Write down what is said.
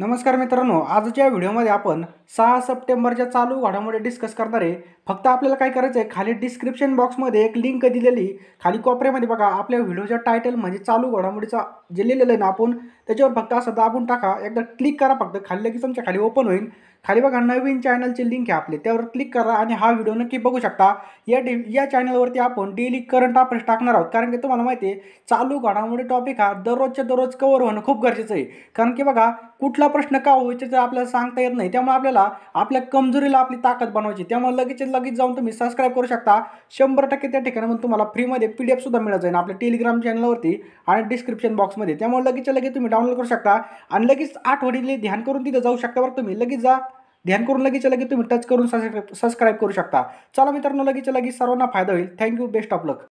नमस्कार मित्रांनो आजच्या व्हिडिओमध्ये आपण सहा सप्टेंबरच्या चालू घडामोडी डिस्कस करणार आहे फक्त आपल्याला काय करायचं आहे खाली डिस्क्रिप्शन बॉक्समध्ये एक लिंक दिलेली खाली कॉपऱ्यामध्ये बघा आपल्या व्हिडिओच्या टायटल म्हणजे चालू घडामोडीचा जे लिहिलेलं आहे ना आपण त्याच्यावर फक्त असं दाबून टाका एकदा क्लिक करा फक्त खाली लगेच तुमच्या खाली ओपन होईल खाली बघा नवीन चॅनलचे लिंक आहे आपले त्यावर क्लिक करा आणि हा व्हिडिओ नक्की बघू शकता या डे या चॅनलवरती आपण डेली करंट अफेअर्स टाकणार आहोत कारण की तुम्हाला माहिती आहे चालू घडामोडी टॉपिक हा दररोजच्या दररोज कवर होणं खूप गरजेचं आहे कारण की बघा कुठला कुठला प्रश्न का होईचे तर आपल्याला सांगता येत नाही त्यामुळे आपल्याला आपल्या कमजोरीला आपली ताकद बनवायची त्यामुळे लगेच लगेच जाऊन तुम्ही सबस्क्राईब करू शकता शंभर टक्के त्या ठिकाणी तुम्हाला फ्रीमध्ये पी डी एफसुद्धा मिळत जाईल आपल्या टेलिग्राम चॅनलवरती आणि डिस्क्रिप्शन बॉक्समध्ये त्यामुळे लगेच लगेच तुम्ही डाउनलोड करू शकता आणि लगेच आठवडीले ध्यान करून तिथे जाऊ शकता बरं तुम्ही लगेच जा ध्यान करून लगेच लगेच तुम्ही टच करून सबस्क्राईब करू शकता चला मित्रांनो लगेच लगेच सर्वांना फायदा होईल थँक्यू बेस्ट ऑफ लक